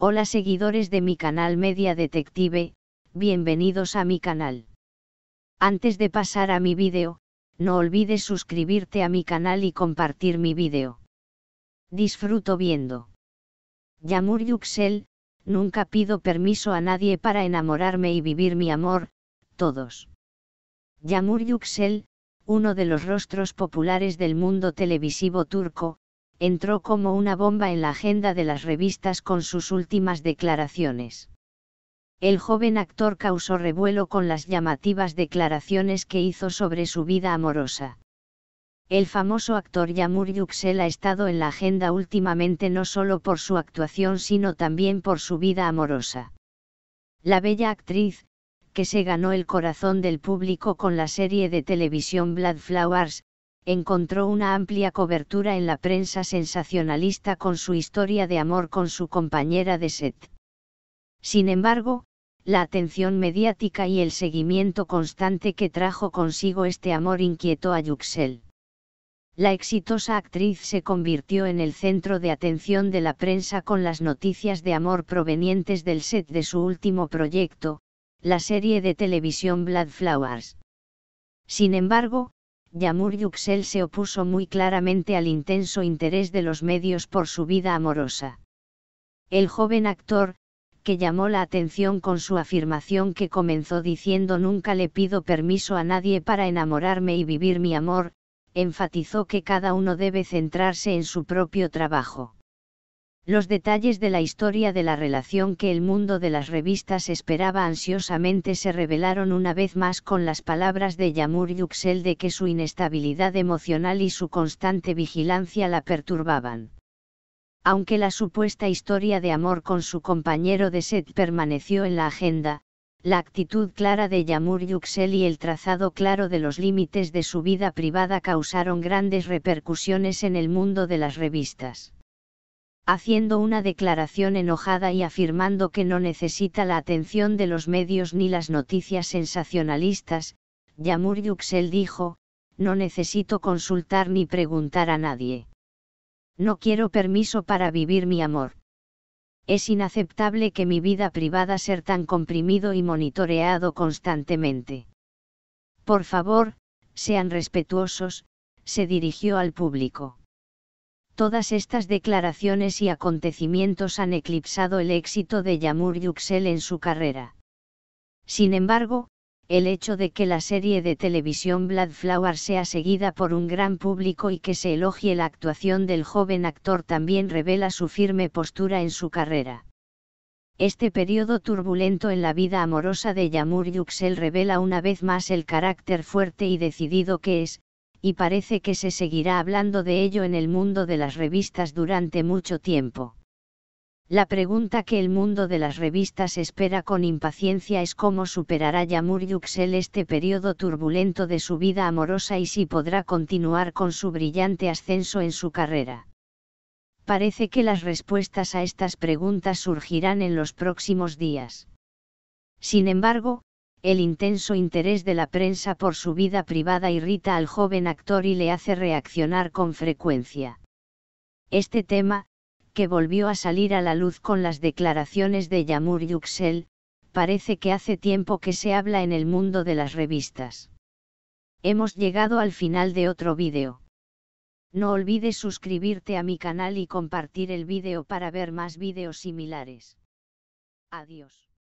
Hola seguidores de mi canal Media Detective, bienvenidos a mi canal. Antes de pasar a mi vídeo, no olvides suscribirte a mi canal y compartir mi vídeo. Disfruto viendo. Yamur Yuxel, nunca pido permiso a nadie para enamorarme y vivir mi amor, todos. Yamur Yuxel, uno de los rostros populares del mundo televisivo turco, entró como una bomba en la agenda de las revistas con sus últimas declaraciones. El joven actor causó revuelo con las llamativas declaraciones que hizo sobre su vida amorosa. El famoso actor Yamur Yuxel ha estado en la agenda últimamente no solo por su actuación sino también por su vida amorosa. La bella actriz, que se ganó el corazón del público con la serie de televisión Blood Flowers, encontró una amplia cobertura en la prensa sensacionalista con su historia de amor con su compañera de set. Sin embargo, la atención mediática y el seguimiento constante que trajo consigo este amor inquietó a Yuxel. La exitosa actriz se convirtió en el centro de atención de la prensa con las noticias de amor provenientes del set de su último proyecto, la serie de televisión Blood Flowers. Sin embargo, Yamur Yuxel se opuso muy claramente al intenso interés de los medios por su vida amorosa. El joven actor, que llamó la atención con su afirmación que comenzó diciendo nunca le pido permiso a nadie para enamorarme y vivir mi amor, enfatizó que cada uno debe centrarse en su propio trabajo los detalles de la historia de la relación que el mundo de las revistas esperaba ansiosamente se revelaron una vez más con las palabras de Yamur Yuxel de que su inestabilidad emocional y su constante vigilancia la perturbaban. Aunque la supuesta historia de amor con su compañero de set permaneció en la agenda, la actitud clara de Yamur Yuxel y el trazado claro de los límites de su vida privada causaron grandes repercusiones en el mundo de las revistas haciendo una declaración enojada y afirmando que no necesita la atención de los medios ni las noticias sensacionalistas, Yamur Yuxel dijo, no necesito consultar ni preguntar a nadie. No quiero permiso para vivir mi amor. Es inaceptable que mi vida privada sea tan comprimido y monitoreado constantemente. Por favor, sean respetuosos, se dirigió al público. Todas estas declaraciones y acontecimientos han eclipsado el éxito de Yamur Yuxel en su carrera. Sin embargo, el hecho de que la serie de televisión Blood Flower sea seguida por un gran público y que se elogie la actuación del joven actor también revela su firme postura en su carrera. Este periodo turbulento en la vida amorosa de Yamur Yuxel revela una vez más el carácter fuerte y decidido que es, y parece que se seguirá hablando de ello en el mundo de las revistas durante mucho tiempo. La pregunta que el mundo de las revistas espera con impaciencia es cómo superará Yamur Yuxel este periodo turbulento de su vida amorosa y si podrá continuar con su brillante ascenso en su carrera. Parece que las respuestas a estas preguntas surgirán en los próximos días. Sin embargo, el intenso interés de la prensa por su vida privada irrita al joven actor y le hace reaccionar con frecuencia. Este tema, que volvió a salir a la luz con las declaraciones de Yamur Yuxel, parece que hace tiempo que se habla en el mundo de las revistas. Hemos llegado al final de otro vídeo. No olvides suscribirte a mi canal y compartir el vídeo para ver más vídeos similares. Adiós.